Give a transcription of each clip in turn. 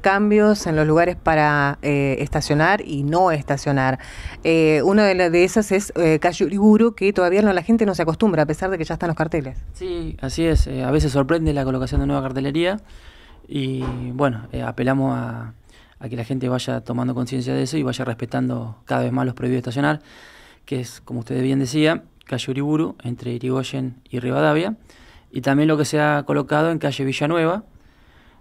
cambios en los lugares para eh, estacionar y no estacionar. Eh, una de, de, esas es eh, calle Uriburu que todavía no, la gente no se acostumbra, a pesar de que ya están los carteles. Sí, así es. a veces sorprende la colocación de nueva cartelería y bueno, apelamos a, que la gente vaya tomando conciencia de eso y vaya respetando cada vez más los prohibidos de estacionar, que es, como ustedes bien decía, calle Uriburu, entre Irigoyen y Rivadavia, y también lo que se ha colocado en calle Villanueva,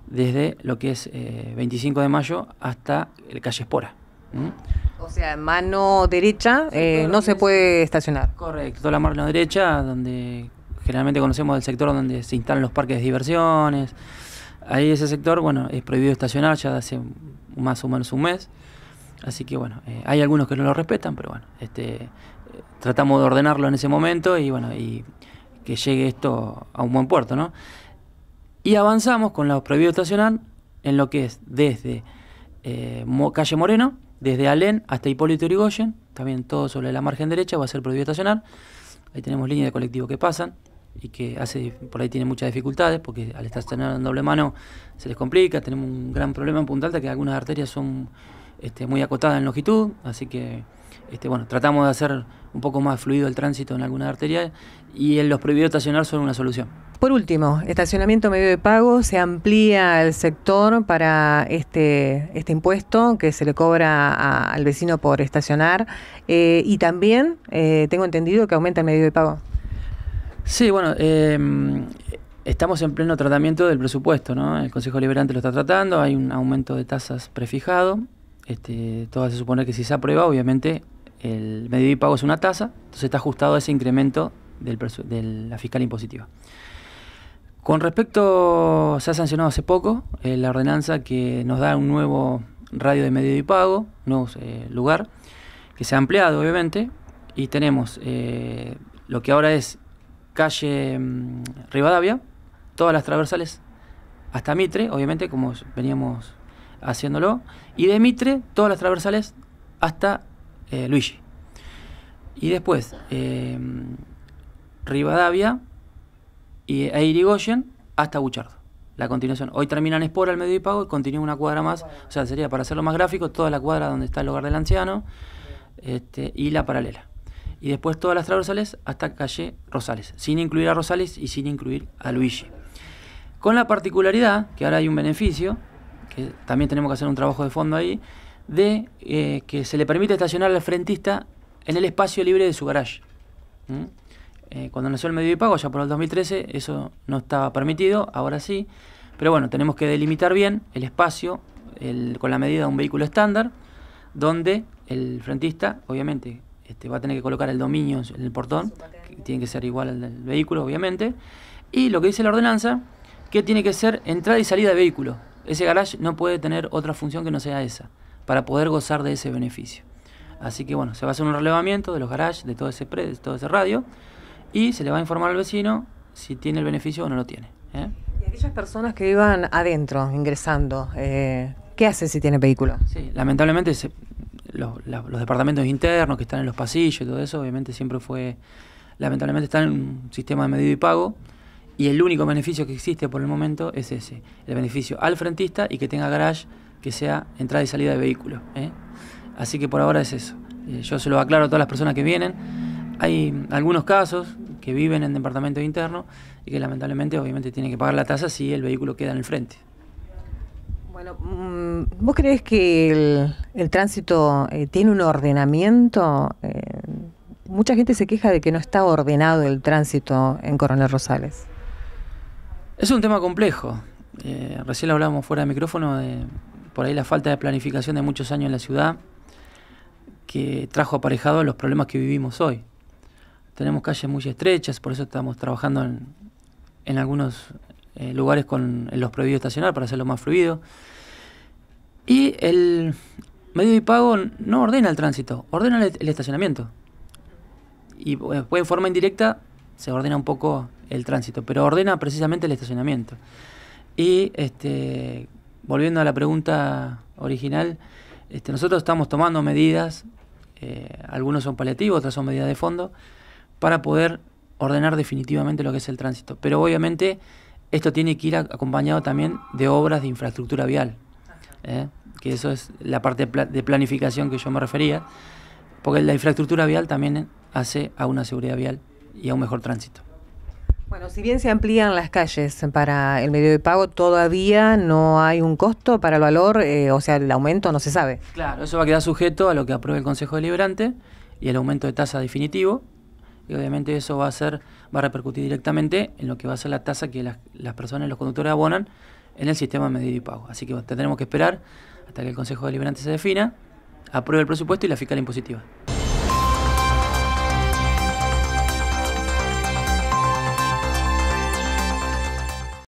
desde lo que es 25 eh, de mayo hasta el calle Espora. O sea, mano derecha eh, no se puede estacionar. Correcto, toda la mano derecha, donde generalmente conocemos el sector donde se instalan los parques de diversiones. Ahí ese sector, bueno, es prohibido estacionar ya hace más o menos un mes. Así que bueno, eh, hay algunos que no lo respetan, pero bueno, este, tratamos de ordenarlo en ese momento y bueno, y que llegue esto a un buen puerto, ¿no? Y avanzamos con la prohibido estacionar en lo que es desde eh, Calle Moreno, desde Alén hasta Hipólito Yrigoyen, también todo sobre la margen derecha va a ser prohibido estacionar. Ahí tenemos líneas de colectivo que pasan y que hace por ahí tiene muchas dificultades porque al estacionar en doble mano se les complica. Tenemos un gran problema en Punta Alta que algunas arterias son este, muy acotadas en longitud, así que este, bueno, tratamos de hacer un poco más fluido el tránsito en algunas arterias y en los prohibidos estacionar son una solución. Por último, estacionamiento medio de pago, se amplía el sector para este, este impuesto que se le cobra al vecino por estacionar eh, y también eh, tengo entendido que aumenta el medio de pago. Sí, bueno, em, estamos en pleno tratamiento del presupuesto, ¿no? El Consejo Liberante lo está tratando, hay un aumento de tasas prefijado, este, todo se supone que si se aprueba, obviamente el medio de pago es una tasa, entonces está ajustado a ese incremento de la fiscal impositiva. Con respecto, se ha sancionado hace poco eh, la ordenanza que nos da un nuevo radio de medio y pago, nuevo eh, lugar, que se ha ampliado obviamente, y tenemos eh, lo que ahora es calle mm, Rivadavia, todas las traversales hasta Mitre, obviamente como veníamos haciéndolo, y de Mitre todas las traversales hasta Luigi. Y después, mm, Rivadavia, y, a Irigoyen hasta Buchardo. La continuación. Hoy terminan Espora al medio y pago y continúa una cuadra más. O sea, sería para hacerlo más gráfico, toda la cuadra donde está el hogar del anciano este, y la paralela. Y después todas las transversales hasta calle Rosales, sin incluir a Rosales y sin incluir a Luigi. Con la particularidad, que ahora hay un beneficio, que también tenemos que hacer un trabajo de fondo ahí, de eh, que se le permite estacionar al frentista en el espacio libre de su garage. Eh, cuando nació el medio de pago, ya por el 2013, eso no estaba permitido, ahora sí. Pero bueno, tenemos que delimitar bien el espacio con la medida de un vehículo estándar, donde el frentista, obviamente, este, va a tener que colocar el dominio en el portón, que tiene que ser igual al del vehículo, obviamente. Y lo que dice la ordenanza, que tiene que ser entrada y salida de vehículo. Ese garage no puede tener otra función que no sea esa, para poder gozar de ese beneficio. Así que bueno, se va a hacer un relevamiento de los garages, de todo ese de todo ese radio y se le va a informar al vecino si tiene el beneficio o no lo tiene. ¿eh? Y aquellas personas que iban adentro, ingresando, eh, ¿qué hace si tiene vehículo? Sí, lamentablemente los, los, departamentos internos que están en los pasillos y todo eso, obviamente siempre fue, lamentablemente están en un sistema de medido y pago. Y el único beneficio que existe por el momento es ese, el beneficio al frentista y que tenga garage que sea entrada y salida de vehículo. ¿eh? Así que por ahora es eso. yo se lo aclaro a todas las personas que vienen hay algunos casos que viven en departamento interno y que lamentablemente obviamente tienen que pagar la tasa si el vehículo queda en el frente. Bueno, mm, ¿vos crees que el, tránsito eh, tiene un ordenamiento? Eh, mucha gente se queja de que no está ordenado el tránsito en Coronel Rosales. Es un tema complejo. Eh, recién hablábamos fuera de micrófono de por ahí la falta de planificación de muchos años en la ciudad que trajo aparejado los problemas que vivimos hoy tenemos calles muy estrechas, por eso estamos trabajando en, algunos eh, lugares con los prohibidos estacionar para hacerlo más fluido. Y el medio de pago no ordena el tránsito, ordena el, estacionamiento. Y después en forma indirecta se ordena un poco el tránsito, pero ordena precisamente el estacionamiento. Y este, volviendo a la pregunta original, este, nosotros estamos tomando medidas, eh, algunos son paliativos, otras son medidas de fondo, para poder ordenar definitivamente lo que es el tránsito. Pero obviamente esto tiene que ir acompañado también de obras de infraestructura vial, ¿eh? que eso es la parte de planificación que yo me refería, porque la infraestructura vial también hace a una seguridad vial y a un mejor tránsito. Bueno, si bien se amplían las calles para el medio de pago, todavía no hay un costo para el valor, eh, o sea, el aumento no se sabe. Claro, eso va a quedar sujeto a lo que apruebe el Consejo Deliberante y el aumento de tasa definitivo, y obviamente eso va a ser va a repercutir directamente en lo que va a ser la tasa que las, las personas, los conductores abonan en el sistema de medida y pago. Así que tendremos que esperar hasta que el Consejo Deliberante se defina, apruebe el presupuesto y la fiscal impositiva.